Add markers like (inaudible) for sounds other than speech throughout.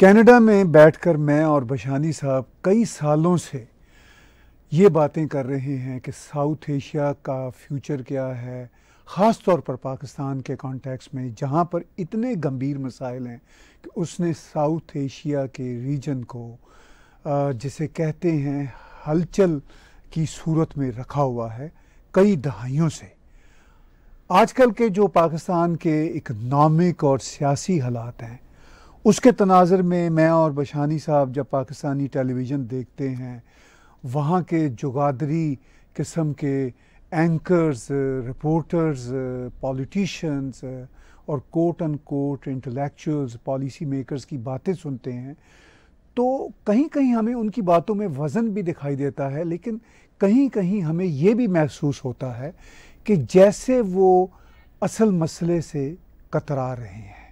Canada में बैठकर मैं और बशानी साहब कई सालों से ये बातें कर रहे हैं कि साउथ एशिया का फ्यूचर क्या है ख़ास तौर पर पाकिस्तान के कॉन्टेक्स्ट में जहाँ पर इतने गंभीर मसाइल हैं कि उसने साउथ एशिया के रीजन को जिसे कहते हैं हलचल की सूरत में रखा हुआ है कई दहाइयों से आजकल के जो पाकिस्तान के इकनॉमिक और सियासी हालात हैं उसके तनाजर में मैं और बशानी साहब जब पाकिस्तानी टेलीविज़न देखते हैं वहाँ के जुगादरी किस्म के एंकर्स रिपोर्टर्स पॉलिटिशन्स और court and court intellectuals policy makers की बातें सुनते हैं तो कहीं कहीं हमें उनकी बातों में वज़न भी दिखाई देता है लेकिन कहीं कहीं हमें ये भी महसूस होता है कि जैसे वो असल मसले से कतरा रहे हैं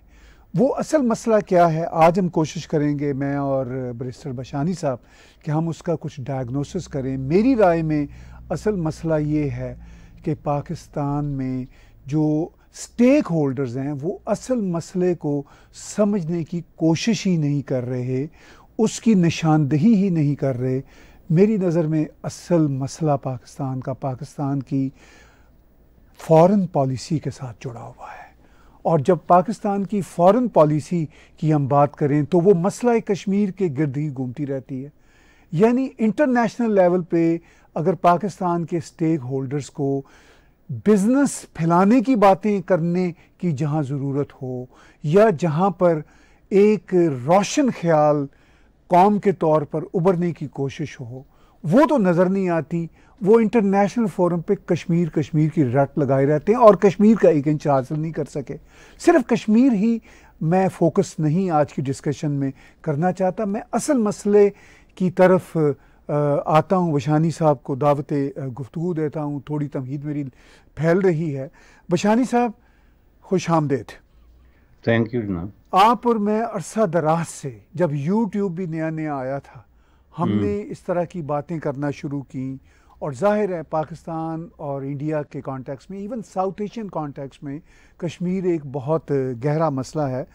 वो असल मसला क्या है आज हम कोशिश करेंगे मैं और बरिस्टर बशानी साहब कि हम उसका कुछ डायग्नोसिस करें मेरी राय में असल मसला ये है कि पाकिस्तान में जो स्टेक होल्डर्स हैं वो असल मसले को समझने की कोशिश ही नहीं कर रहे उसकी निशानदही ही नहीं कर रहे मेरी नज़र में असल मसला पाकिस्तान का पाकिस्तान की फॉरेन पॉलिसी के साथ जुड़ा हुआ है और जब पाकिस्तान की फॉरेन पॉलिसी की हम बात करें तो वो मसला कश्मीर के गर्द ही घूमती रहती है यानी इंटरनेशनल लेवल पे अगर पाकिस्तान के स्टेक होल्डर्स को बिज़नेस फैलाने की बातें करने की जहाँ ज़रूरत हो या जहाँ पर एक रोशन ख्याल कौम के तौर पर उबरने की कोशिश हो वो तो नज़र नहीं आती वो इंटरनेशनल फोरम पे कश्मीर कश्मीर की रट लगाए रहते हैं और कश्मीर का एक इंच हासिल नहीं कर सके सिर्फ कश्मीर ही मैं फोकस नहीं आज की डिस्कशन में करना चाहता मैं असल मसले की तरफ आता हूँ बशानी साहब को दावत गुफ्तु देता हूँ थोड़ी तमहीद मेरी फैल रही है बशानी साहब खुश आमदेद थैंक यू जनाब आप और मैं अरसा दराज से जब यूट्यूब भी नया नया आया था हमने हम्म। इस तरह की बातें करना शुरू की और जाहिर है पाकिस्तान और इंडिया के कॉन्टेक्स्ट में इवन साउथ एशियन कॉन्टेक्स्ट में कश्मीर एक बहुत गहरा मसला है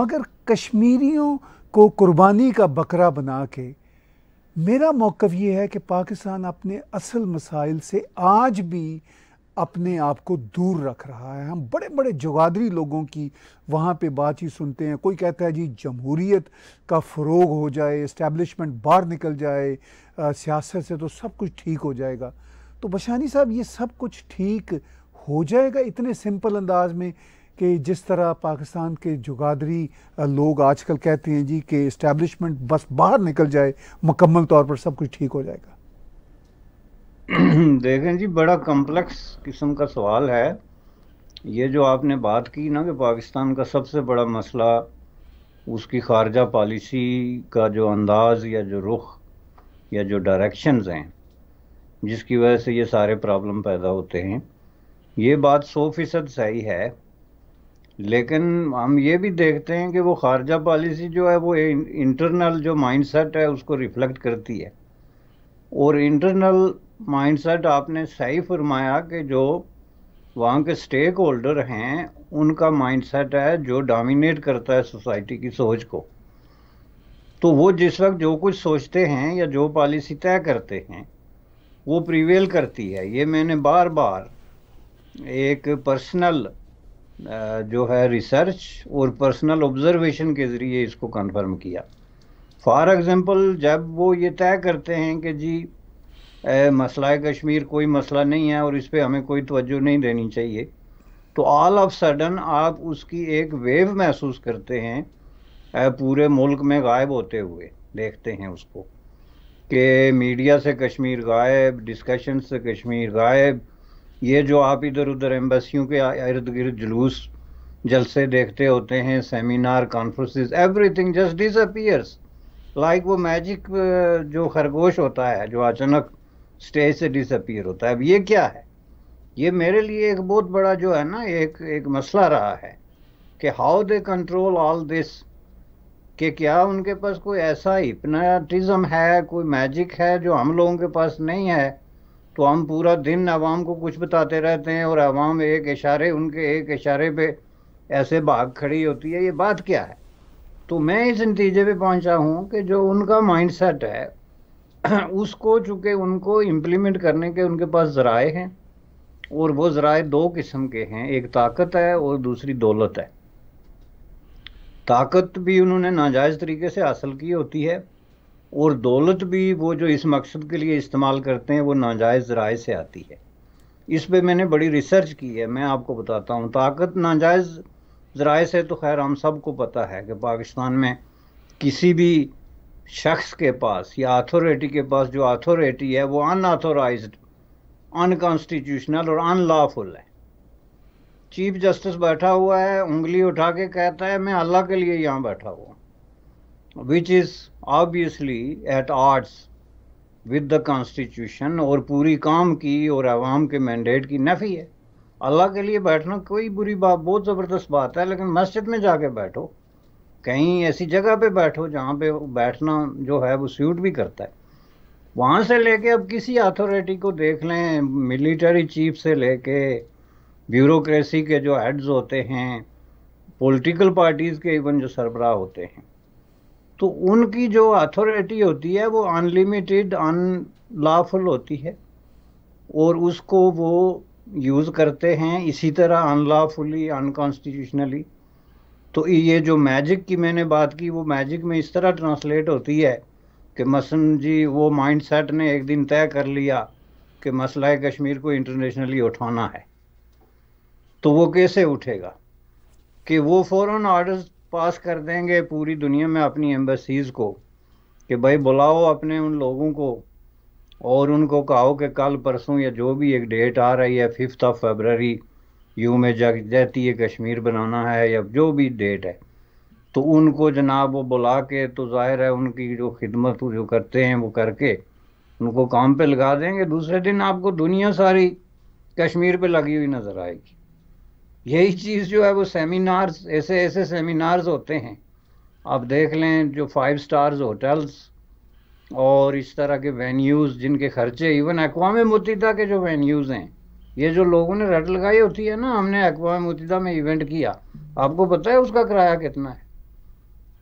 मगर कश्मीरियों को कुर्बानी का बकरा बना के मेरा मौक़ ये है कि पाकिस्तान अपने असल मसाइल से आज भी अपने आप को दूर रख रहा है हम बड़े बड़े जुगादरी लोगों की वहाँ पे बातचीत सुनते हैं कोई कहता है जी जमहूरीत का फ़रोग हो जाए इस्टेबलिशमेंट बाहर निकल जाए सियासत से तो सब कुछ ठीक हो जाएगा तो बशानी साहब ये सब कुछ ठीक हो जाएगा इतने सिंपल अंदाज में कि जिस तरह पाकिस्तान के जुगादरी लोग आजकल कहते हैं जी कि इस्टेब्लिशमेंट बस बाहर निकल जाए मुकम्मल तौर पर सब कुछ ठीक हो जाएगा (clears throat) देखें जी बड़ा कम्प्लेक्स किस्म का सवाल है ये जो आपने बात की ना कि पाकिस्तान का सबसे बड़ा मसला उसकी खारजा पॉलिसी का जो अंदाज़ या जो रुख या जो डायरेक्शंस हैं जिसकी वजह से ये सारे प्रॉब्लम पैदा होते हैं ये बात सौ फीसद सही है लेकिन हम ये भी देखते हैं कि वो खारजा पॉलिसी जो है वो इंटरनल जो माइंडसेट है उसको रिफ्लेक्ट करती है और इंटरनल माइंडसेट आपने सही फरमाया कि जो वहाँ के स्टेक होल्डर हैं उनका माइंडसेट है जो डोमिनेट करता है सोसाइटी की सोच को तो वो जिस वक्त जो कुछ सोचते हैं या जो पॉलिसी तय करते हैं वो प्रिवेल करती है ये मैंने बार बार एक पर्सनल जो है रिसर्च और पर्सनल ऑब्जर्वेशन के ज़रिए इसको कंफर्म किया फॉर एग्ज़ाम्पल जब वो ये तय करते हैं कि जी मसला कश्मीर कोई मसला नहीं है और इस पर हमें कोई तवज्जो नहीं देनी चाहिए तो ऑल ऑफ सडन आप उसकी एक वेव महसूस करते हैं पूरे मुल्क में गायब होते हुए देखते हैं उसको कि मीडिया से कश्मीर गायब डिस्कशन से कश्मीर गायब ये जो आप इधर उधर एम्बेसियों के इर्द गिर्द जुलूस जलसे देखते होते हैं seminar conferences everything just disappears like वो मैजिक जो खरगोश होता है जो अचानक स्टेज से डिसअपियर होता है अब ये क्या है ये मेरे लिए एक बहुत बड़ा जो है ना एक एक मसला रहा है कि how they control all this कि क्या उनके पास कोई ऐसा हिप्नाटिज़म है कोई मैजिक है जो हम लोगों के पास नहीं है तो हम पूरा दिन आवाम को कुछ बताते रहते हैं और आवाम एक इशारे उनके एक इशारे पे ऐसे भाग खड़ी होती है ये बात क्या है तो मैं इस नतीजे पे पहुंचा हूँ कि जो उनका माइंडसेट है (clears throat) उसको चूँकि उनको इम्प्लीमेंट करने के उनके पास ज़राए हैं और वो ज़राए दो किस्म के हैं एक ताकत है और दूसरी दौलत है ताकत भी उन्होंने नाजायज़ तरीके से हासिल की होती है और दौलत भी वो जो इस मकसद के लिए इस्तेमाल करते हैं वो नाजायज़ ज़राए से आती है इस पर मैंने बड़ी रिसर्च की है मैं आपको बताता हूँ ताकत नाजायज़ ज़राए से तो खैर हम सबको पता है कि पाकिस्तान में किसी भी शख्स के पास या अथॉरिटी के पास जो अथॉरिटी है वो अनऑथोराइज अनकॉन्स्टिट्यूशनल और अनलॉफुल है चीफ जस्टिस बैठा हुआ है उंगली उठा के कहता है मैं अल्लाह के लिए यहाँ बैठा हुआ which is obviously at odds with the constitution और पूरी काम की और आवाम के मैंडेट की नफ़ी है अल्लाह के लिए बैठना कोई बुरी बात बहुत ज़बरदस्त बात है लेकिन मस्जिद में जाके बैठो कहीं ऐसी जगह पे बैठो जहाँ पे बैठना जो है वो सूट भी करता है वहाँ से लेके अब किसी अथॉरिटी को देख लें मिलिट्री चीफ से लेके ब्यूरोक्रेसी के जो हेड्स होते हैं पॉलिटिकल पार्टीज़ के इवन जो सरबराह होते हैं तो उनकी जो अथॉरिटी होती है वो अनलिमिटेड अनलाफुल होती है और उसको वो यूज़ करते हैं इसी तरह अनलाफुली अनकॉन्स्टिट्यूशनली तो ये जो मैजिक की मैंने बात की वो मैजिक में इस तरह ट्रांसलेट होती है कि मसन जी वो माइंड सेट ने एक दिन तय कर लिया कि मसला कश्मीर को इंटरनेशनली उठाना है तो वो कैसे उठेगा कि वो फॉरन ऑर्डर्स पास कर देंगे पूरी दुनिया में अपनी एम्बसीज़ को कि भाई बुलाओ अपने उन लोगों को और उनको कहो कि कल परसों या जो भी एक डेट आ रही है फिफ्थ ऑफ फेबररी यूं में है कश्मीर बनाना है या जो भी डेट है तो उनको जनाब वो बुला के तो जाहिर है उनकी जो खिदमत जो करते हैं वो करके उनको काम पे लगा देंगे दूसरे दिन आपको दुनिया सारी कश्मीर पे लगी हुई नज़र आएगी यही चीज़ जो है वो सेमिनार्स ऐसे ऐसे सेमिनार्स होते हैं आप देख लें जो फाइव स्टार्स होटल्स और इस तरह के वेन्यूज़ जिनके खर्चे इवन अकवा मुतदा के जो वेन्यूज़ हैं ये जो लोगों ने रट लगाई होती है ना हमने अकवा मुतदा में इवेंट किया आपको पता है उसका किराया कितना है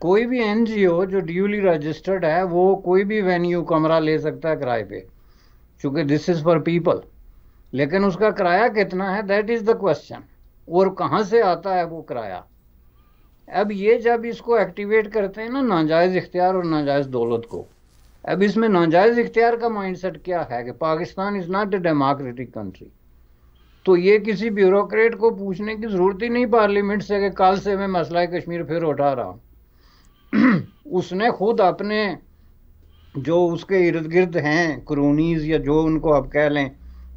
कोई भी एनजीओ जो ड्यूली रजिस्टर्ड है वो कोई भी वेन्यू कमरा ले सकता है किराए पे चूँकि दिस इज़ फॉर पीपल लेकिन उसका किराया कितना है दैट इज़ द क्वेश्चन और कहाँ से आता है वो किराया अब ये जब इसको एक्टिवेट करते हैं ना नाजायज़ इख्तियार और नाजायज़ दौलत को अब इसमें नाजायज़ इख्तियार का माइंडसेट क्या है कि Pakistan is not a democratic country तो ये किसी ब्यूरोक्रेट को पूछने की ज़रूरत ही नहीं पार्लियामेंट से कि कल से मैं मसला कश्मीर फिर उठा रहा हूँ (clears throat) उसने खुद अपने जो उसके इर्द गिर्द हैं क्रोनीज या जो उनको आप कह लें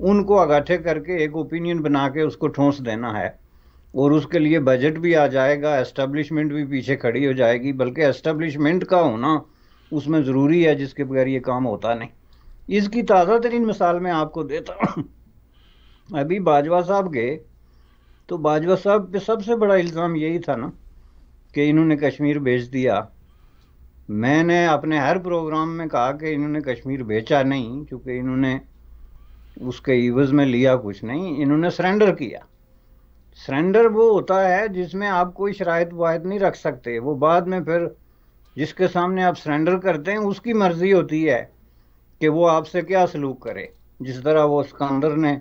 उनको इकट्ठे करके एक ओपिनियन बना के उसको ठोंस देना है और उसके लिए बजट भी आ जाएगा एस्टेब्लिशमेंट भी पीछे खड़ी हो जाएगी बल्कि एस्टेब्लिशमेंट का होना उसमें ज़रूरी है जिसके बगैर ये काम होता नहीं इसकी ताज़ा तरीन मिसाल मैं आपको देता हूँ (clears throat) अभी बाजवा साहब गए तो बाजवा साहब पे सबसे बड़ा इल्ज़ाम यही था ना कि इन्होंने कश्मीर बेच दिया मैंने अपने हर प्रोग्राम में कहा कि इन्होंने कश्मीर बेचा नहीं क्योंकि इन्होंने उसके ईवज़ में लिया कुछ नहीं इन्होंने सरेंडर किया सरेंडर वो होता है जिसमें आप कोई शरात वायद नहीं रख सकते वो बाद में फिर जिसके सामने आप सरेंडर करते हैं उसकी मर्ज़ी होती है कि वो आपसे क्या सलूक करे जिस तरह वो सिकंदर ने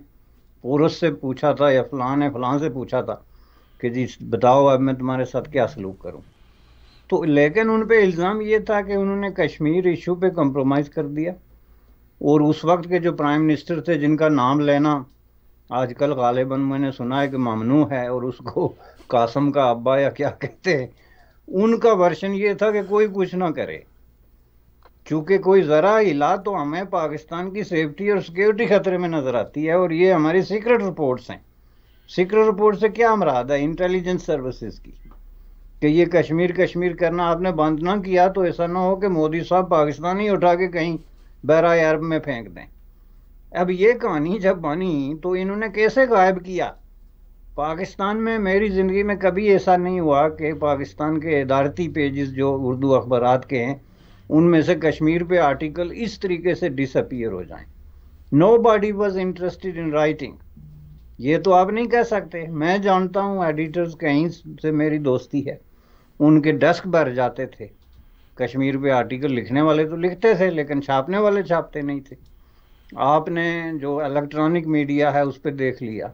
औरस से पूछा था या फ़लाँ ने फ़लाँ से पूछा था कि जी बताओ अब मैं तुम्हारे साथ क्या सलूक करूँ तो लेकिन उन पर इल्ज़ाम ये था कि उन्होंने कश्मीर इशू पे कंप्रोमाइज़ कर दिया और उस वक्त के जो प्राइम मिनिस्टर थे जिनका नाम लेना आजकल गालिबन मैंने सुना है कि ममनू है और उसको (laughs) कासम का अब्बा या क्या कहते हैं उनका वर्षन ये था कि कोई कुछ ना करे चूंकि कोई ज़रा हिला तो हमें पाकिस्तान की सेफ्टी और सिक्योरिटी खतरे में नज़र आती है और ये हमारी सीक्रेट रिपोर्ट्स हैं सीक्रेट रिपोर्ट से क्या मराद है इंटेलिजेंस सर्विसेज की कि ये कश्मीर कश्मीर करना आपने बंद ना किया तो ऐसा ना हो कि मोदी साहब पाकिस्तान ही उठा के कहीं बहरा अरब में फेंक दें अब ये कहानी जब बनी तो इन्होंने कैसे गायब किया पाकिस्तान में मेरी ज़िंदगी में कभी ऐसा नहीं हुआ कि पाकिस्तान के इदारती पेजेस जो उर्दू अखबार के हैं उनमें से कश्मीर पे आर्टिकल इस तरीके से डिसअपियर हो जाएं nobody was interested in writing ये तो आप नहीं कह सकते मैं जानता हूँ एडिटर्स कहीं से मेरी दोस्ती है उनके डेस्क भर जाते थे कश्मीर पे आर्टिकल लिखने वाले तो लिखते थे लेकिन छापने वाले छापते नहीं थे आपने जो इलेक्ट्रॉनिक मीडिया है उस पर देख लिया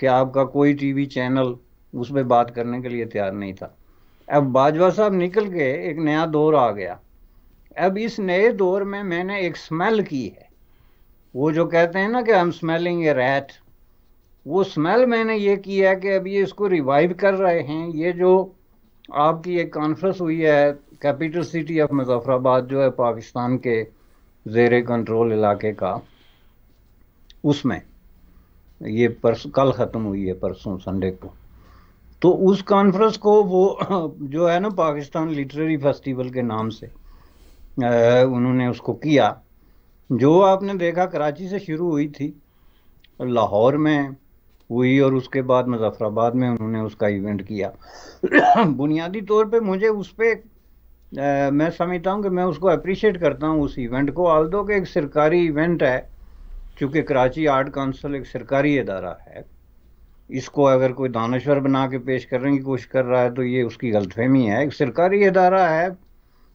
कि आपका कोई टीवी चैनल उस पर बात करने के लिए तैयार नहीं था अब बाजवा साहब निकल गए एक नया दौर आ गया अब इस नए दौर में मैंने एक स्मेल की है वो जो कहते हैं ना कि हम स्मेलिंग ए रैट वो स्मेल मैंने ये किया कि अब ये इसको रिवाइव कर रहे हैं ये जो आपकी एक कॉन्फ्रेंस हुई है कैपिटल सिटी ऑफ मुजफ्फराबाद जो है पाकिस्तान के जेर कंट्रोल इलाके का उसमें ये परस कल ख़त्म हुई है परसों संडे को तो उस कॉन्फ्रेंस को वो (clears throat) जो है ना पाकिस्तान लिटरेरी फेस्टिवल के नाम से उन्होंने उसको किया जो आपने देखा कराची से शुरू हुई थी लाहौर में हुई और उसके बाद मुजफ्फराबाद में उन्होंने उसका इवेंट किया (coughs) बुनियादी तौर पे मुझे उस पर मैं समझता हूँ कि मैं उसको अप्रिशिएट करता हूँ उस इवेंट को आल दो के एक सरकारी इवेंट है चूँकि कराची आर्ट काउंसिल एक सरकारी अदारा है इसको अगर कोई दानश्वर बना के पेश करने की कोशिश कर रहा है तो ये उसकी गलतफहमी है एक सरकारी अदारा है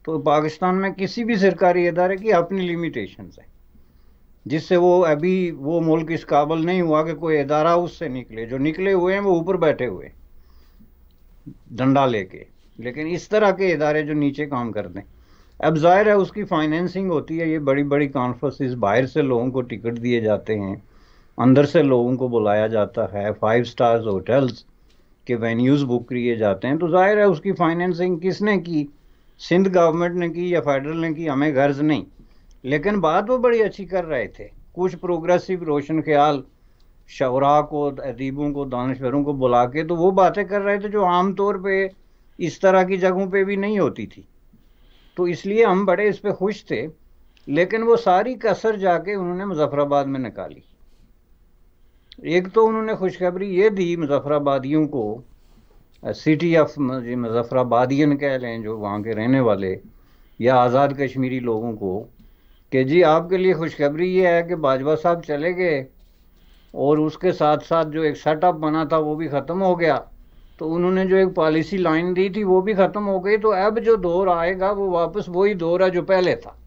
तो पाकिस्तान में किसी भी सरकारी इदारे की अपनी लिमिटेशन है जिससे वो अभी वो मुल्क इस काबल नहीं हुआ कि कोई इदारा उससे निकले जो निकले हुए हैं वो ऊपर बैठे हुए डंडा लेके लेकिन इस तरह के इदारे जो नीचे काम कर दें अब जाहिर है उसकी फाइनेंसिंग होती है ये बड़ी बड़ी कॉन्फ्रेंसिस बाहर से लोगों को टिकट दिए जाते हैं अंदर से लोगों को बुलाया जाता है फाइव स्टार्स होटल्स के वेन्यूज़ बुक किए जाते हैं तो जाहिर है उसकी फाइनेंसिंग किसने की सिंध गवर्नमेंट ने की या फेडरल ने की हमें गर्ज नहीं लेकिन बात वो बड़ी अच्छी कर रहे थे कुछ प्रोग्रेसिव रोशन ख्याल शौरा को अदीबों को दानश्वरों को बुला के तो वो बातें कर रहे थे जो आम तौर पे इस तरह की जगहों पे भी नहीं होती थी तो इसलिए हम बड़े इस पर खुश थे लेकिन वो सारी कसर जाके उन्होंने मुजफ्फराबाद में निकाली एक तो उन्होंने खुशखबरी ये दी मुजफ्फराबादियों को सिटी ऑफ मुजफ़राबादियन कह लें जो वहाँ के रहने वाले या आज़ाद कश्मीरी लोगों को कि जी आपके लिए खुशखबरी ये है कि बाजवा साहब चले गए और उसके साथ साथ जो एक सेटअप बना था वो भी ख़त्म हो गया तो उन्होंने जो एक पॉलिसी लाइन दी थी वो भी ख़त्म हो गई तो अब जो दौर आएगा वो वापस वही दौर है जो पहले था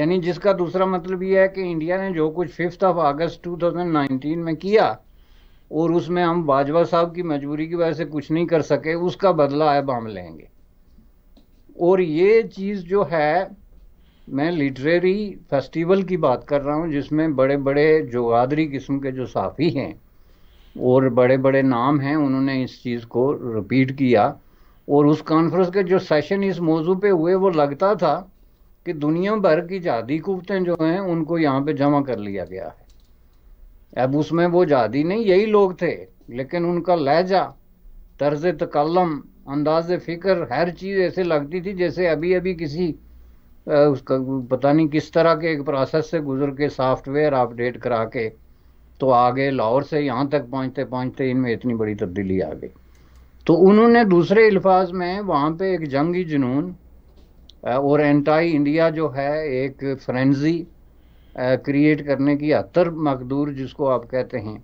यानी जिसका दूसरा मतलब ये है कि इंडिया ने जो कुछ फिफ्थ ऑफ अगस्त 2019 में किया और उसमें हम बाजवा साहब की मजबूरी की वजह से कुछ नहीं कर सके उसका बदला अब हम लेंगे और ये चीज़ जो है मैं लिटरेरी फेस्टिवल की बात कर रहा हूँ जिसमें बड़े बड़े जोगादरी किस्म के जो साफ़ी हैं और बड़े बड़े नाम हैं उन्होंने इस चीज़ को रिपीट किया और उस कॉन्फ्रेंस के जो सेशन इस मौजू पे हुए वो लगता था कि दुनिया भर की जादी कुवतें जो हैं उनको यहाँ पे जमा कर लिया गया है अब उसमें वो जादी नहीं यही लोग थे लेकिन उनका लहजा तर्ज तकलम अंदाज फिक्र हर चीज़ ऐसे लगती थी जैसे अभी अभी किसी उसका पता नहीं किस तरह के एक प्रोसेस से गुजर के सॉफ्टवेयर अपडेट करा के तो आगे लाहौर से यहाँ तक पहुँचते पहुँचते इनमें इतनी बड़ी तब्दीली आ गई तो उन्होंने दूसरे अल्फाज में वहाँ पे एक जंगी जुनून और एंटाई इंडिया जो है एक फ्रेंजी क्रिएट करने की अतर मकदूर जिसको आप कहते हैं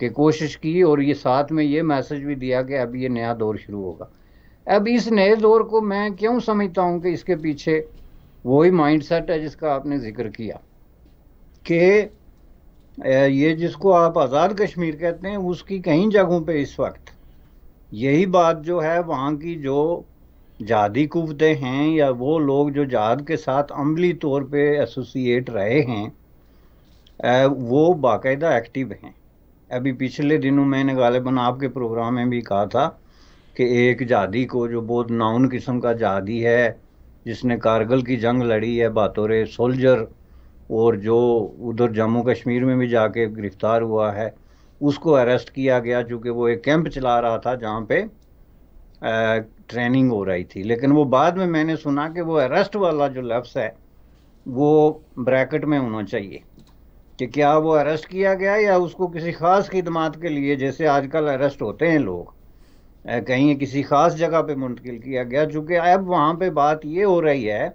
कि कोशिश की और ये साथ में ये मैसेज भी दिया कि अब ये नया दौर शुरू होगा अब इस नए दौर को मैं क्यों समझता हूँ कि इसके पीछे वही माइंड सेट है जिसका आपने जिक्र किया कि ये जिसको आप आज़ाद कश्मीर कहते हैं उसकी कई जगहों पे इस वक्त यही बात जो है वहाँ की जो जादी कुवतें हैं या वो लोग जो जाद के साथ अमली तौर पे एसोसिएट रहे हैं वो बाकायदा एक्टिव हैं अभी पिछले दिनों मैंने गालिबा आपके प्रोग्राम में भी कहा था कि एक जादी को जो बहुत नाउन किस्म का जादी है जिसने कारगिल की जंग लड़ी है बातोरे सोल्जर और जो उधर जम्मू कश्मीर में भी जाके गिरफ्तार हुआ है उसको अरेस्ट किया गया चूँकि वो एक कैंप चला रहा था जहाँ पर ट्रेनिंग हो रही थी लेकिन वो बाद में मैंने सुना कि वो अरेस्ट वाला जो लफ्स है वो ब्रैकेट में होना चाहिए कि क्या वो अरेस्ट किया गया या उसको किसी ख़ास खिदमत के लिए जैसे आजकल अरेस्ट होते हैं लोग कहीं किसी ख़ास जगह पे मुंतकिल किया गया चूँकि अब वहाँ पे बात ये हो रही है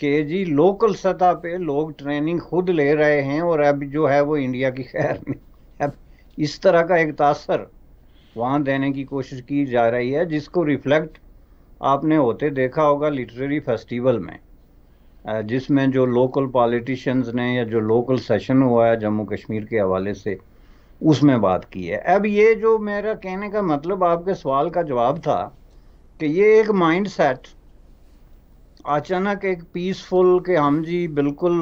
कि जी लोकल सतह पे लोग ट्रेनिंग खुद ले रहे हैं और अब जो है वो इंडिया की खैर में अब इस तरह का एक तासर वहाँ देने की कोशिश की जा रही है जिसको रिफ्लेक्ट आपने होते देखा होगा लिटरेरी फेस्टिवल में जिसमें जो लोकल पॉलिटिशियंस ने या जो लोकल सेशन हुआ है जम्मू कश्मीर के हवाले से उसमें बात की है अब ये जो मेरा कहने का मतलब आपके सवाल का जवाब था कि ये एक माइंड सेट अचानक एक पीसफुल के हम जी बिल्कुल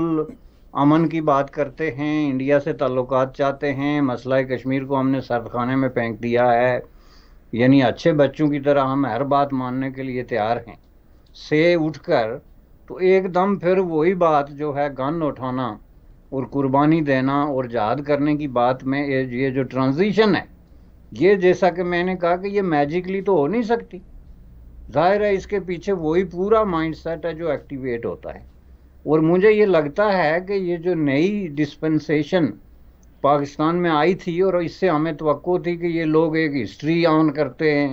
अमन की बात करते हैं इंडिया से ताल्लुक चाहते हैं मसला कश्मीर को हमने सरखाने में फेंक दिया है यानी अच्छे बच्चों की तरह हम हर बात मानने के लिए तैयार हैं से उठकर तो एकदम फिर वही बात जो है गन उठाना और कुर्बानी देना और जहाद करने की बात में ये जो ट्रांजिशन है ये जैसा कि मैंने कहा कि ये मैजिकली तो हो नहीं सकती जाहिर है इसके पीछे वही पूरा माइंड सेट है जो एक्टिवेट होता है और मुझे ये लगता है कि ये जो नई डिस्पेंसेशन पाकिस्तान में आई थी और इससे हमें तो थी कि ये लोग एक हिस्ट्री ऑन करते हैं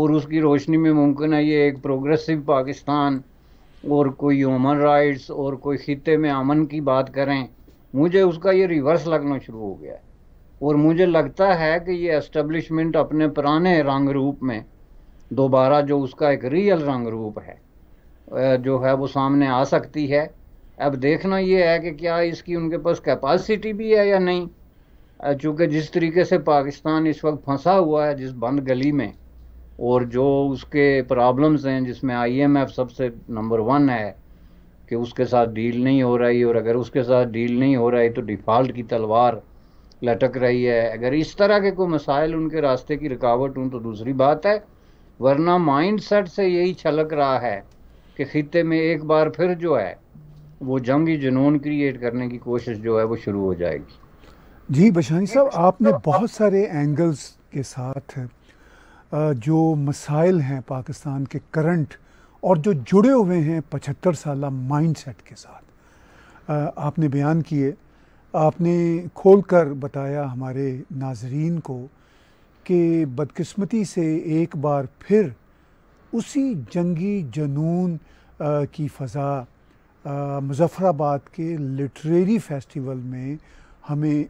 और उसकी रोशनी में मुमकिन है ये एक प्रोग्रेसिव पाकिस्तान और कोई ह्यूमन राइट्स और कोई खिते में अमन की बात करें मुझे उसका ये रिवर्स लगना शुरू हो गया है और मुझे लगता है कि ये एस्टेब्लिशमेंट अपने पुराने रंग रूप में दोबारा जो उसका एक रियल रंग रूप है जो है वो सामने आ सकती है अब देखना ये है कि क्या इसकी उनके पास कैपेसिटी भी है या नहीं चूँकि जिस तरीके से पाकिस्तान इस वक्त फंसा हुआ है जिस बंद गली में और जो उसके प्रॉब्लम्स हैं जिसमें आईएमएफ सबसे नंबर वन है कि उसके साथ डील नहीं हो रही और अगर उसके साथ डील नहीं हो रही तो डिफ़ॉल्ट की तलवार लटक रही है अगर इस तरह के कोई मसाइल उनके रास्ते की रुकावट हों तो दूसरी बात है वरना माइंड सेट से यही छलक रहा है कि खत्े में एक बार फिर जो है वो जंगी जुनून क्रिएट करने की कोशिश जो है वो शुरू हो जाएगी जी बशानी साहब आपने तो बहुत सारे एंगल्स के साथ जो मसाइल हैं पाकिस्तान के करंट और जो जुड़े हुए हैं पचहत्तर साल माइंड सेट के साथ आपने बयान किए आपने खोल कर बताया हमारे नाजरीन को कि बदकिस्मती से एक बार फिर उसी जंगी जनून की फ़ज़ा मुजफ़राबाद के लिटरेरी फेस्टिवल में हमें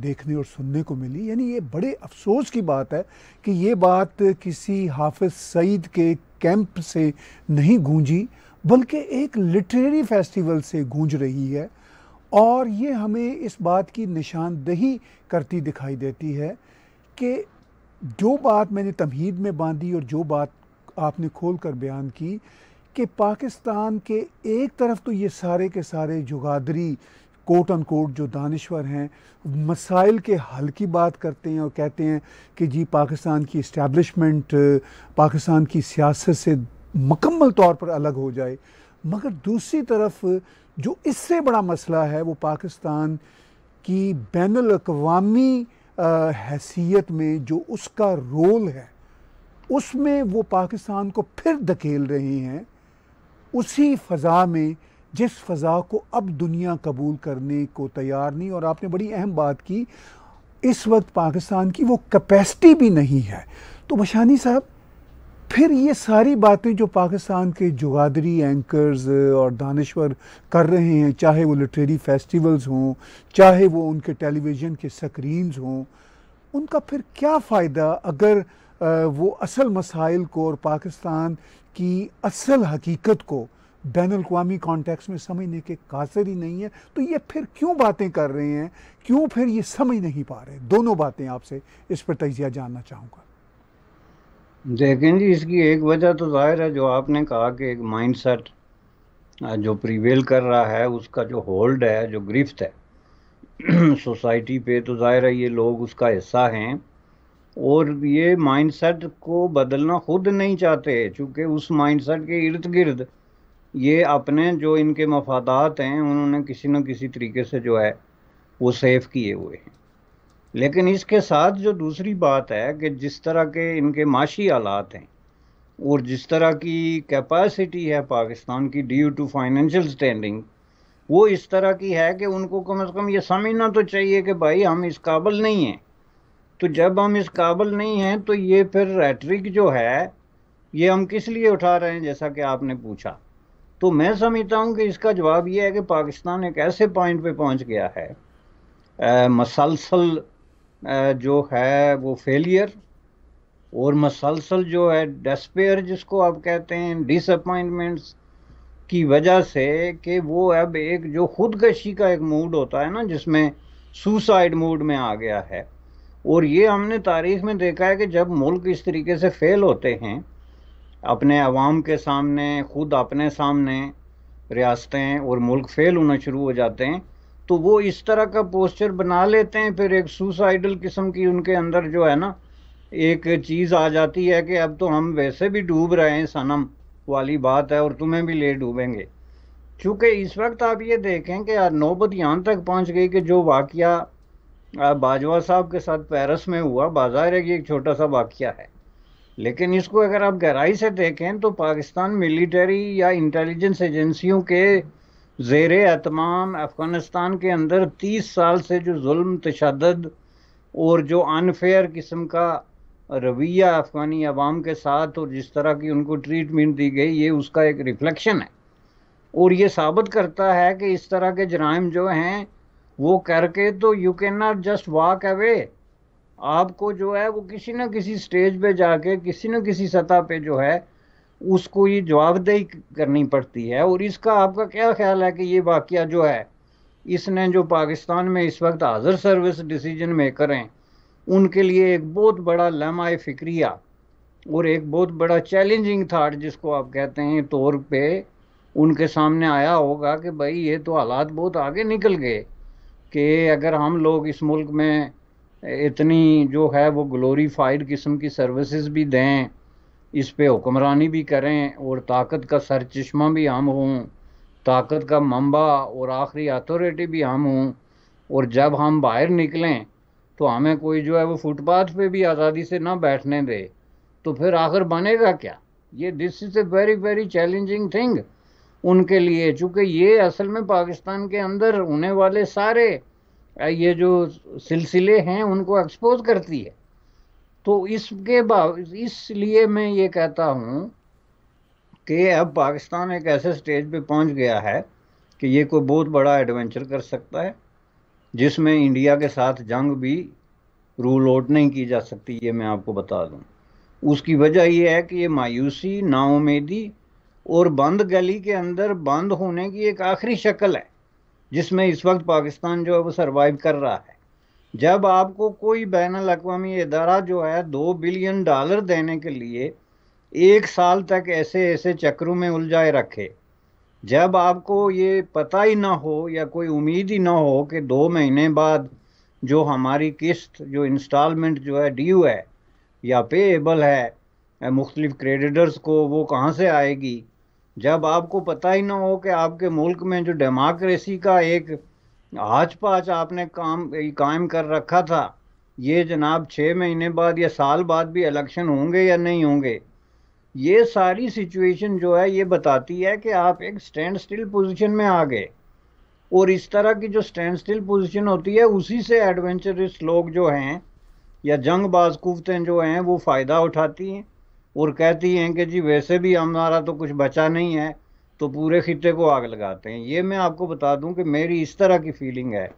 देखने और सुनने को मिली यानी ये बड़े अफसोस की बात है कि ये बात किसी हाफिज सईद के कैंप से नहीं गूंजी बल्कि एक लिटरेरी फेस्टिवल से गूंज रही है और ये हमें इस बात की निशानदही करती दिखाई देती है कि जो बात मैंने तमहीद में बांधी और जो बात आपने खोल कर बयान की कि पाकिस्तान के एक तरफ तो ये सारे के सारे जुगादरी कोट अन कोट जो दानश्वर हैं मसाइल के हल की बात करते हैं और कहते हैं कि जी पाकिस्तान की इस्टेबलिशमेंट पाकिस्तान की सियासत से मकम्मल तौर पर अलग हो जाए मगर दूसरी तरफ जो इससे बड़ा मसला है वो पाकिस्तान की बैन अवी हैसियत में जो उसका रोल है उसमें वो पाकिस्तान को फिर धकेल रही हैं उसी फ़ज़ा में जिस फ़ज़ा को अब दुनिया कबूल करने को तैयार नहीं और आपने बड़ी अहम बात की इस वक्त पाकिस्तान की वो कैपेसिटी भी नहीं है तो मशानी साहब फिर ये सारी बातें जो पाकिस्तान के जुगादरी एंकर्स और दानश्वर कर रहे हैं चाहे वो लिटरेरी फेस्टिवल्स हों चाहे वो उनके टेलीविज़न के स्क्रीन्स हों उनका फिर क्या फ़ायदा अगर वो असल मसाइल को और पाकिस्तान की असल हकीकत को बैन अवी कॉन्टेक्स में समझने के कासर ही नहीं है तो ये फिर क्यों बातें कर रहे हैं क्यों फिर ये समझ नहीं पा रहे दोनों बातें आपसे इस पर तजिया जानना चाहूँगा देखें जी इसकी एक वजह तो जाहिर है जो आपने कहा कि एक माइंडसेट जो प्रिवेल कर रहा है उसका जो होल्ड है जो गिरफ्त है सोसाइटी (clears throat) पे तो जाहिर है ये लोग उसका हिस्सा हैं और ये माइंडसेट को बदलना खुद नहीं चाहते चूँकि उस माइंडसेट के इर्द गिर्द ये अपने जो इनके मफादात हैं उन्होंने किसी न किसी तरीके से जो है वो सेफ किए हुए हैं लेकिन इसके साथ जो दूसरी बात है कि जिस तरह के इनके माशी आलात हैं और जिस तरह की कैपेसिटी है पाकिस्तान की ड्यू टू फाइनेंशियल स्टैंडिंग वो इस तरह की है कि उनको कम से कम ये समझना तो चाहिए कि भाई हम इस काबल नहीं हैं तो जब हम इस काबल नहीं हैं तो ये फिर रेटरिक जो है ये हम किस लिए उठा रहे हैं जैसा कि आपने पूछा तो मैं समझता हूँ कि इसका जवाब ये है कि पाकिस्तान एक ऐसे पॉइंट पे पहुँच गया है मसलसल जो है वो फेलियर और मसलसल जो है डेस्पेयर जिसको आप कहते हैं डिसअपॉइंटमेंट्स की वजह से कि वो अब एक जो खुदकशी का एक मूड होता है ना जिसमें सुसाइड मूड में आ गया है और ये हमने तारीख में देखा है कि जब मुल्क इस तरीके से फेल होते हैं अपने अवाम के सामने खुद अपने सामने रियासतें और मुल्क फेल होना शुरू हो जाते हैं तो वो इस तरह का पोस्चर बना लेते हैं फिर एक सुसाइडल किस्म की उनके अंदर जो है ना एक चीज़ आ जाती है कि अब तो हम वैसे भी डूब रहे हैं सनम वाली बात है और तुम्हें भी ले डूबेंगे चूँकि इस वक्त आप ये देखें कि नौबत यहाँ तक पहुँच गई कि जो वाक़ बाजवा साहब के साथ पेरिस में हुआ बाजार है कि एक छोटा सा वाक्य है लेकिन इसको अगर आप गहराई से देखें तो पाकिस्तान मिलिट्री या इंटेलिजेंस एजेंसियों के जेर अहतमाम अफ़गानिस्तान के अंदर 30 साल से जो जुल्म तशद और जो अनफेयर किस्म का रवैया अफ़गानी आवाम के साथ और जिस तरह की उनको ट्रीटमेंट दी गई ये उसका एक रिफ्लेक्शन है और ये साबित करता है कि इस तरह के जराइम जो हैं वो करके तो you can not just walk away आपको जो है वो किसी ना किसी स्टेज पे जाके किसी ना किसी सतह पे जो है उसको ये जवाबदेही करनी पड़ती है और इसका आपका क्या ख्याल है कि ये वाकया जो है इसने जो पाकिस्तान में इस वक्त हाजिर सर्विस डिसीजन मेकर हैं उनके लिए एक बहुत बड़ा लम्हा फिक्रिया और एक बहुत बड़ा चैलेंजिंग थाट जिसको आप कहते हैं तौर पे उनके सामने आया होगा कि भाई ये तो हालात बहुत आगे निकल गए कि अगर हम लोग इस मुल्क में इतनी जो है वो ग्लोरीफाइड किस्म की सर्विसेज भी दें इस पे हुक्मरानी भी करें और ताकत का चश्मा भी हम हों ताकत का मंबा और आखिरी अथॉरिटी भी हम हों और जब हम बाहर निकलें तो हमें कोई जो है वो फुटपाथ पे भी आज़ादी से ना बैठने दे तो फिर आखिर बनेगा क्या ये this is a very very challenging thing उनके लिए चूँकि ये असल में पाकिस्तान के अंदर होने वाले सारे ये जो सिलसिले हैं उनको एक्सपोज करती है तो इसके इसलिए मैं ये कहता हूँ कि अब पाकिस्तान एक ऐसे स्टेज पे पहुँच गया है कि ये कोई बहुत बड़ा एडवेंचर कर सकता है जिसमें इंडिया के साथ जंग भी रूल आउट नहीं की जा सकती ये मैं आपको बता दूँ उसकी वजह यह है कि ये मायूसी नाउमेदी और बंद गली के अंदर बंद होने की एक आखिरी शक्ल है जिसमें इस वक्त पाकिस्तान जो है वो सर्वाइव कर रहा है जब आपको कोई बैन अवी इदारा जो है दो बिलियन डॉलर देने के लिए एक साल तक ऐसे ऐसे चक्रों में उलझाए रखे जब आपको ये पता ही ना हो या कोई उम्मीद ही ना हो कि दो महीने बाद जो हमारी किस्त जो इंस्टॉलमेंट जो है ड्यू है या पेएबल है मुख्तलिफ क्रेडिटर्स को वो कहाँ से आएगी जब आपको पता ही ना हो कि आपके मुल्क में जो डेमोक्रेसी का एक आज पाच आपने काम कायम कर रखा था ये जनाब छः महीने बाद या साल बाद भी इलेक्शन होंगे या नहीं होंगे ये सारी सिचुएशन जो है ये बताती है कि आप एक स्टैंड स्टिल पोजीशन में आ गए और इस तरह की जो स्टैंड स्टिल पोजीशन होती है उसी से एडवेंचरस लोग जो हैं या जंग बाज कुवतें जो हैं वो फ़ायदा उठाती हैं और कहती हैं कि जी वैसे भी हमारा तो कुछ बचा नहीं है तो पूरे खिते को आग लगाते हैं ये मैं आपको बता दूं कि मेरी इस तरह की फीलिंग है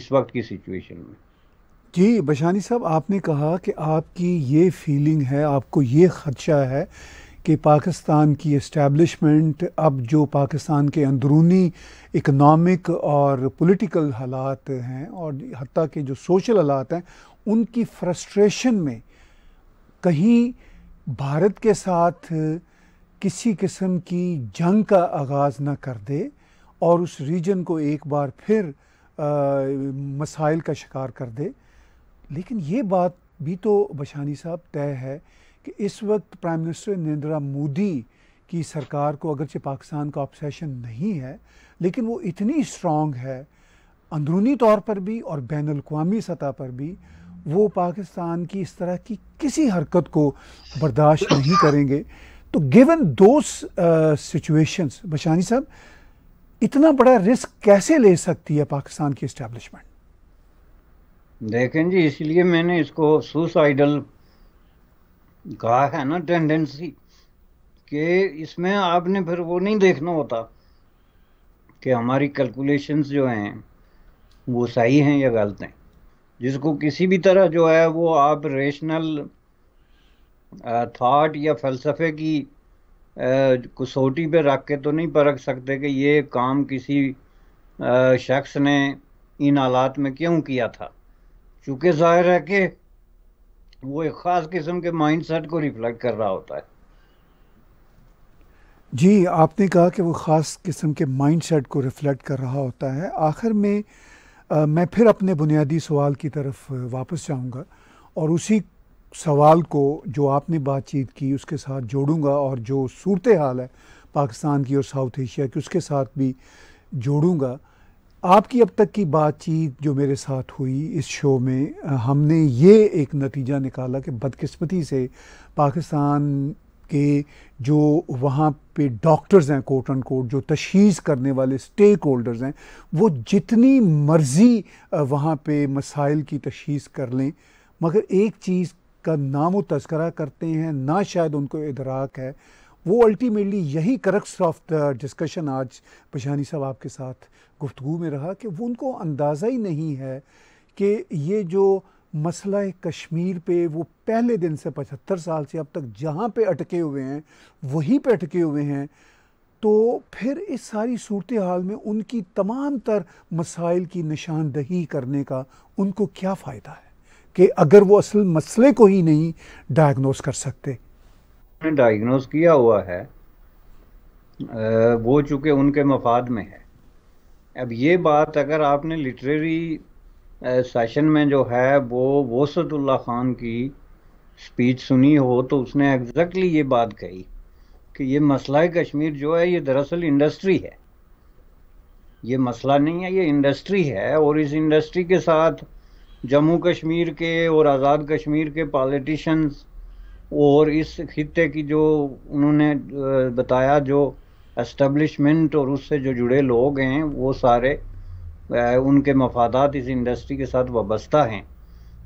इस वक्त की सिचुएशन में जी बशानी साहब आपने कहा कि आपकी ये फीलिंग है आपको ये ख़दशा है कि पाकिस्तान की इस्टेबलिशमेंट अब जो पाकिस्तान के अंदरूनी इकनॉमिक और पॉलिटिकल हालात हैं और हती के जो सोशल हालात हैं उनकी फ्रस्ट्रेशन में कहीं भारत के साथ किसी किस्म की जंग का आगाज़ ना कर दे और उस रीजन को एक बार फिर मसाइल का शिकार कर दे लेकिन ये बात भी तो बशानी साहब तय है कि इस वक्त प्राइम मिनिस्टर नरेंद्र मोदी की सरकार को अगरचे पाकिस्तान का ऑप्शेशन नहीं है लेकिन वो इतनी स्ट्रॉन्ग है अंदरूनी तौर पर भी और बैन अवी सतह पर भी वो पाकिस्तान की इस तरह की किसी हरकत को बर्दाश्त नहीं करेंगे तो गिवन दो सिचुएशंस बशानी साहब इतना बड़ा रिस्क कैसे ले सकती है पाकिस्तान की इस्टेब्लिशमेंट देखें जी इसलिए मैंने इसको सुसाइडल कहा है ना टेंडेंसी कि इसमें आपने फिर वो नहीं देखना होता कि हमारी कैलकुलेशंस जो हैं वो सही हैं या गलत हैं जिसको किसी भी तरह जो है वो आप रेशनल थाट या फलसफे की कसौटी पे रख के तो नहीं परख सकते कि ये काम किसी शख्स ने इन हालात में क्यों किया था चूँकि जाहिर है कि वो एक ख़ास किस्म के माइंडसेट को रिफ्लेक्ट कर रहा होता है जी आपने कहा कि वो ख़ास किस्म के माइंडसेट को रिफ्लेक्ट कर रहा होता है आखिर में आ, मैं फिर अपने बुनियादी सवाल की तरफ वापस जाऊंगा और उसी सवाल को जो आपने बातचीत की उसके साथ जोड़ूंगा और जो सूरत हाल है पाकिस्तान की और साउथ एशिया की उसके साथ भी जोड़ूंगा आपकी अब तक की बातचीत जो मेरे साथ हुई इस शो में हमने ये एक नतीजा निकाला कि बदकिस्मती से पाकिस्तान के जो वहाँ पे डॉक्टर्स हैं कोट एंड कोट जो तशीस करने वाले स्टेक होल्डर्स हैं वो जितनी मर्ज़ी वहाँ पे मसाइल की तशीस कर लें मगर एक चीज़ का नाम वो तस्करा करते हैं ना शायद उनको इधराक है वो अल्टीमेटली यही करक्स ऑफ द डिस्कशन आज पशानी साहब आपके साथ गुफ्तु में रहा कि वो उनको अंदाज़ा ही नहीं है कि ये जो मसला कश्मीर पे वो पहले दिन से पचहत्तर साल से अब तक जहाँ पे अटके हुए हैं वहीं पे अटके हुए हैं तो फिर इस सारी सूरत हाल में उनकी तमाम तर मसाइल की निशानदही करने का उनको क्या फ़ायदा है कि अगर वो असल मसले को ही नहीं डायग्नोस कर सकते डायग्नोस किया हुआ है वो चूँकि उनके मफाद में है अब ये बात अगर आपने लिटरेरी सेशन में जो है वो वसतुल्ला ख़ान की स्पीच सुनी हो तो उसने एग्जैक्टली ये बात कही कि ये मसला कश्मीर जो है ये दरअसल इंडस्ट्री है ये मसला नहीं है ये इंडस्ट्री है और इस इंडस्ट्री के साथ जम्मू कश्मीर के और आज़ाद कश्मीर के पॉलिटिशंस और इस खत्े की जो उन्होंने बताया जो एस्टेब्लिशमेंट और उससे जो जुड़े लोग हैं वो सारे उनके मफादात इस इंडस्ट्री के साथ वाबस्ता हैं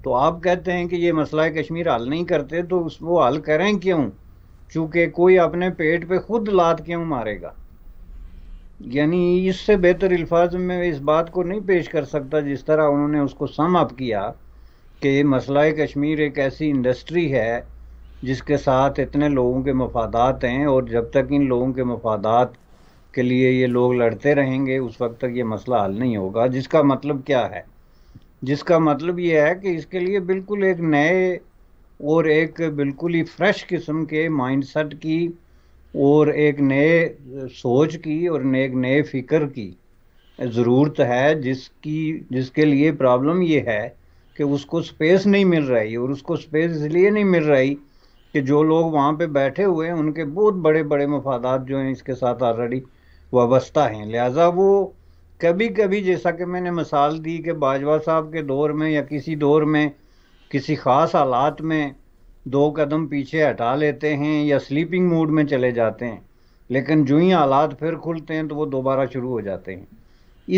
तो आप कहते हैं कि ये मसला कश्मीर हल नहीं करते तो उस वो हल करें क्यों चूँकि कोई अपने पेट पे खुद लात क्यों मारेगा यानी इससे बेहतर अल्फाज में इस बात को नहीं पेश कर सकता जिस तरह उन्होंने उसको सम अप किया कि मसला कश्मीर एक ऐसी इंडस्ट्री है जिसके साथ इतने लोगों के मफादात हैं और जब तक इन लोगों के मफादात के लिए ये लोग लड़ते रहेंगे उस वक्त तक ये मसला हल नहीं होगा जिसका मतलब क्या है जिसका मतलब ये है कि इसके लिए बिल्कुल एक नए और एक बिल्कुल ही फ्रेश किस्म के माइंडसेट की और एक नए सोच की और एक नए फिक्र की ज़रूरत है जिसकी जिसके लिए प्रॉब्लम ये है कि उसको स्पेस नहीं मिल रही और उसको स्पेस इसलिए नहीं मिल रही कि जो लोग वहाँ पे बैठे हुए हैं उनके बहुत बड़े बड़े मफादात जो हैं इसके साथ ऑलरेडी वाबस्ता हैं लिहाजा वो कभी कभी जैसा कि मैंने मिसाल दी कि बाजवा साहब के दौर में या किसी दौर में किसी ख़ास हालात में दो कदम पीछे हटा लेते हैं या स्लीपिंग मूड में चले जाते हैं लेकिन जो ही हालात फिर खुलते हैं तो वो दोबारा शुरू हो जाते हैं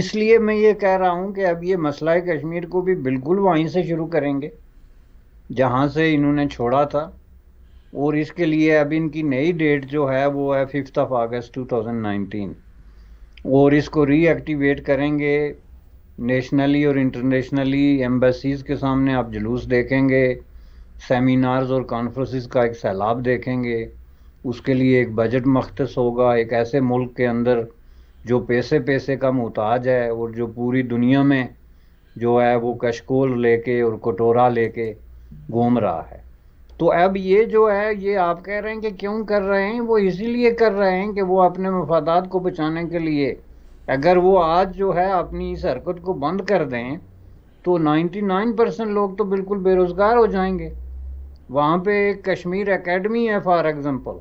इसलिए मैं ये कह रहा हूँ कि अब ये मसला कश्मीर को भी बिल्कुल वहीं से शुरू करेंगे जहाँ से इन्होंने छोड़ा था और इसके लिए अब इनकी नई डेट जो है वो है फिफ्थ ऑफ अगस्त 2019 और इसको रीएक्टिवेट करेंगे नेशनली और इंटरनेशनली एम्बेसीज के सामने आप जुलूस देखेंगे सेमिनार्स और कॉन्फ्रेंसिस का एक सैलाब देखेंगे उसके लिए एक बजट मख्त होगा एक ऐसे मुल्क के अंदर जो पैसे पैसे का मोहताज है और जो पूरी दुनिया में जो है वो कशकोल लेके और कटोरा लेके घूम रहा है तो अब ये जो है ये आप कह रहे हैं कि क्यों कर रहे हैं वो इसीलिए कर रहे हैं कि वो अपने मफादात को बचाने के लिए अगर वो आज जो है अपनी इस हरकत को बंद कर दें तो 99 परसेंट लोग तो बिल्कुल बेरोज़गार हो जाएंगे वहाँ पे कश्मीर एकेडमी है फॉर एग्ज़ाम्पल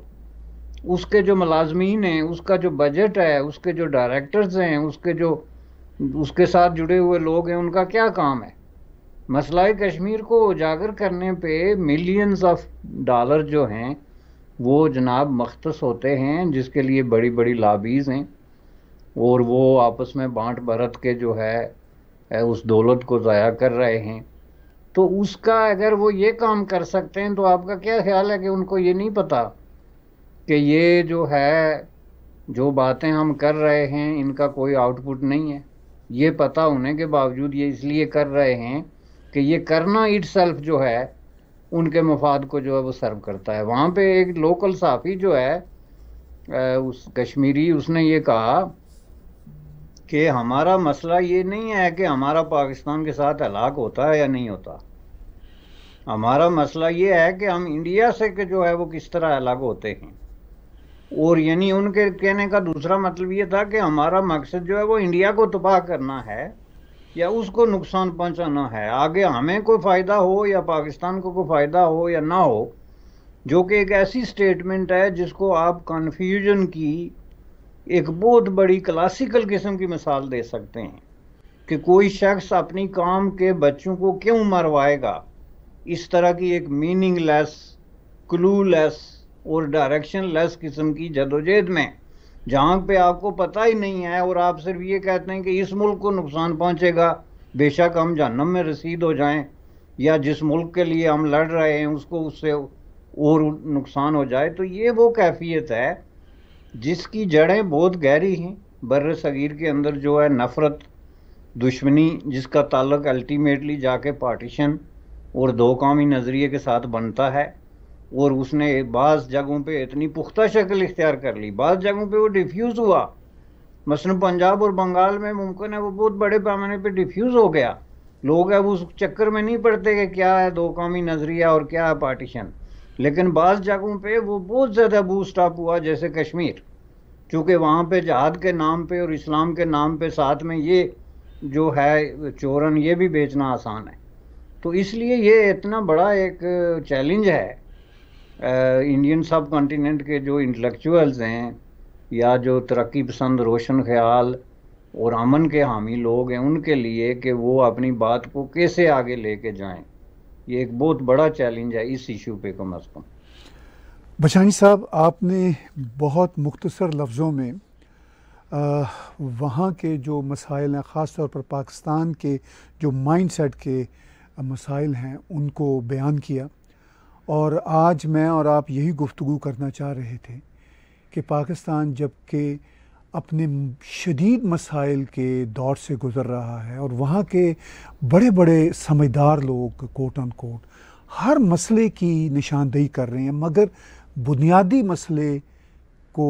उसके जो मलाजमीन हैं उसका जो बजट है उसके जो डायरेक्टर्स हैं उसके जो उसके साथ जुड़े हुए लोग हैं उनका क्या काम है मसला कश्मीर को उजागर करने पे मिलियंस ऑफ डॉलर जो हैं वो जनाब मख्तस होते हैं जिसके लिए बड़ी बड़ी लाबीज़ हैं और वो आपस में बांट बरत के जो है उस दौलत को ज़ाया कर रहे हैं तो उसका अगर वो ये काम कर सकते हैं तो आपका क्या ख्याल है कि उनको ये नहीं पता कि ये जो है जो बातें हम कर रहे हैं इनका कोई आउटपुट नहीं है ये पता होने के बावजूद ये इसलिए कर रहे हैं कि ये करना इट सेल्फ जो है उनके मफाद को जो है वो सर्व करता है वहाँ पे एक लोकल साफ़ी जो है उस कश्मीरी उसने ये कहा कि हमारा मसला ये नहीं है कि हमारा पाकिस्तान के साथ हलाक होता है या नहीं होता हमारा मसला ये है कि हम इंडिया से के जो है वो किस तरह अलग होते हैं और यानी उनके कहने का दूसरा मतलब ये था कि हमारा मकसद जो है वो इंडिया को तबाह करना है या उसको नुकसान पहुंचाना है आगे हमें कोई फ़ायदा हो या पाकिस्तान को कोई फ़ायदा हो या ना हो जो कि एक ऐसी स्टेटमेंट है जिसको आप कन्फ्यूजन की एक बहुत बड़ी क्लासिकल किस्म की मिसाल दे सकते हैं कि कोई शख्स अपनी काम के बच्चों को क्यों मरवाएगा इस तरह की एक मीनिंगलेस क्लूलेस और डायरेक्शन लेस किस्म की जदोजहद में जहाँ पे आपको पता ही नहीं है और आप सिर्फ ये कहते हैं कि इस मुल्क को नुकसान पहुँचेगा बेशक हम जहनम में रसीद हो जाएं या जिस मुल्क के लिए हम लड़ रहे हैं उसको उससे और नुकसान हो जाए तो ये वो कैफियत है जिसकी जड़ें बहुत गहरी हैं बर सगीर के अंदर जो है नफ़रत दुश्मनी जिसका ताल्लक अल्टीमेटली जाके पार्टीशन और दो कौमी नज़रिए के साथ बनता है और उसने बाज़ जगहों पे इतनी पुख्ता शक्ल इख्तियार कर ली बाज़ जगहों पे वो डिफ्यूज़ हुआ मसलन पंजाब और बंगाल में मुमकिन है वो बहुत बड़े पैमाने पे डिफ्यूज़ हो गया लोग अब उस चक्कर में नहीं पड़ते कि क्या है दो कौमी नज़रिया और क्या है पार्टीशन लेकिन बाज़ जगहों पे वो बहुत ज़्यादा बूस्ट अप हुआ जैसे कश्मीर चूँकि वहाँ पर जहाद के नाम पर और इस्लाम के नाम पर साथ में ये जो है चोरन ये भी बेचना आसान है तो इसलिए ये इतना बड़ा एक चैलेंज है इंडियन सब कॉन्टीनेंट के जो इंटेलेक्चुअल्स हैं या जो तरक्की पसंद रोशन ख्याल और अमन के हामी लोग हैं उनके लिए कि वो अपनी बात को कैसे आगे लेके जाएं ये एक बहुत बड़ा चैलेंज है इस इशू पे कम अज़ कम बचानी साहब आपने बहुत मुख्तसर लफ्ज़ों में वहाँ के जो मसाइल हैं ख़ास तौर पर पाकिस्तान के जो माइंड सेट के मसाइल हैं उनको बयान किया और आज मैं और आप यही गुफ्तु करना चाह रहे थे कि पाकिस्तान जबकि अपने शदीद मसाइल के दौर से गुज़र रहा है और वहाँ के बड़े बड़े समझदार लोग कोट अन कोट हर मसले की निशानदेही कर रहे हैं मगर बुनियादी मसले को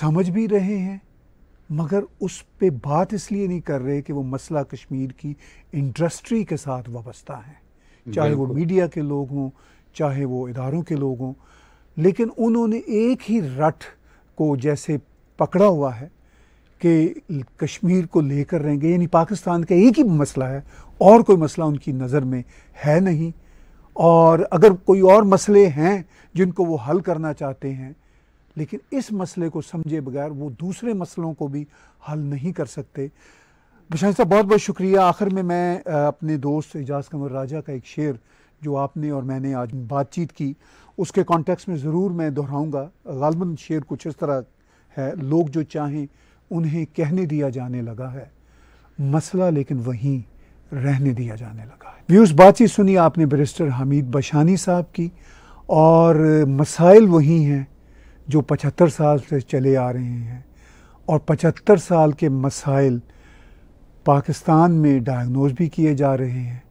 समझ भी रहे हैं मगर उस पर बात इसलिए नहीं कर रहे कि वो मसला कश्मीर की इंडस्ट्री के साथ वाबस्ता है चाहे वो मीडिया के लोग हों चाहे वो इदारों के लोग हों लेकिन उन्होंने एक ही रट को जैसे पकड़ा हुआ है कि कश्मीर को लेकर रहेंगे यानी पाकिस्तान का एक ही मसला है और कोई मसला उनकी नज़र में है नहीं और अगर कोई और मसले हैं जिनको वो हल करना चाहते हैं लेकिन इस मसले को समझे बगैर वो दूसरे मसलों को भी हल नहीं कर सकते बशाह साहब बहुत बहुत शुक्रिया आखिर में मैं अपने दोस्त एजाज कमर राजा का एक शेर जो आपने और मैंने आज बातचीत की उसके कॉन्टेक्स्ट में ज़रूर मैं दोहराऊँगा गालबन शेर कुछ इस तरह है लोग जो चाहें उन्हें कहने दिया जाने लगा है मसला लेकिन वहीं रहने दिया जाने लगा है व्यूज़ बातचीत सुनी आपने बरिस्टर हमीद बशानी साहब की और मसाइल वही हैं जो पचहत्तर साल से चले आ रहे हैं और पचहत्तर साल के मसाइल पाकिस्तान में डायग्नोज भी किए जा रहे हैं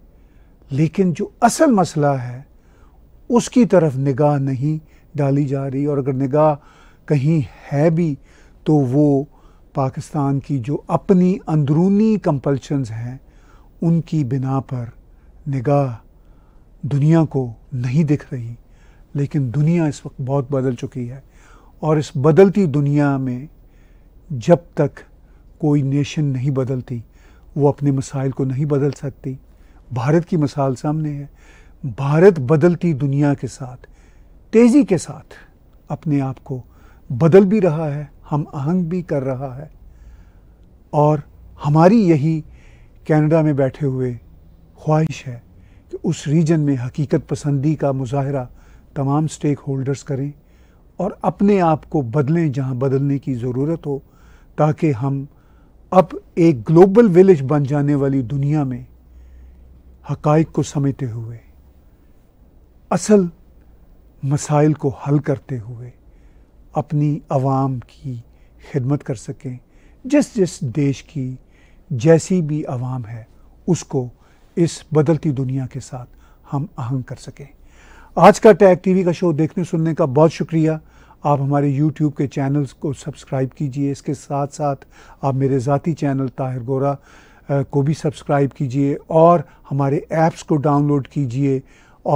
लेकिन जो असल मसला है उसकी तरफ निगाह नहीं डाली जा रही और अगर निगाह कहीं है भी तो वो पाकिस्तान की जो अपनी अंदरूनी कंपल्शंस हैं उनकी बिना पर निगाह दुनिया को नहीं दिख रही लेकिन दुनिया इस वक्त बहुत बदल चुकी है और इस बदलती दुनिया में जब तक कोई नेशन नहीं बदलती वो अपने मसाइल को नहीं बदल सकती भारत की मिसाल सामने है भारत बदलती दुनिया के साथ तेज़ी के साथ अपने आप को बदल भी रहा है हम आहंग भी कर रहा है और हमारी यही कनाडा में बैठे हुए ख्वाहिश है कि उस रीजन में हकीकत पसंदी का मुजाहरा तमाम स्टेक होल्डर्स करें और अपने आप को बदलें जहां बदलने की ज़रूरत हो ताकि हम अब एक ग्लोबल विलेज बन जाने वाली दुनिया में हकाइक को समेटे हुए असल मसाइल को हल करते हुए अपनी आवाम की खिदमत कर सकें जिस जिस देश की जैसी भी आवाम है उसको इस बदलती दुनिया के साथ हम आहंग कर सकें आज का टैग टीवी का शो देखने सुनने का बहुत शुक्रिया आप हमारे यूट्यूब के चैनल्स को सब्सक्राइब कीजिए इसके साथ साथ आप मेरे ज़ाती चैनल ताहिर गोरा को भी सब्सक्राइब कीजिए और हमारे ऐप्स को डाउनलोड कीजिए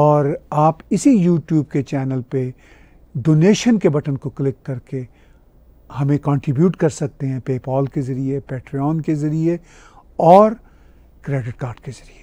और आप इसी यूट्यूब के चैनल पे डोनेशन के बटन को क्लिक करके हमें कंट्रीब्यूट कर सकते हैं पेपॉल के ज़रिए पेट्रियन के ज़रिए और क्रेडिट कार्ड के ज़रिए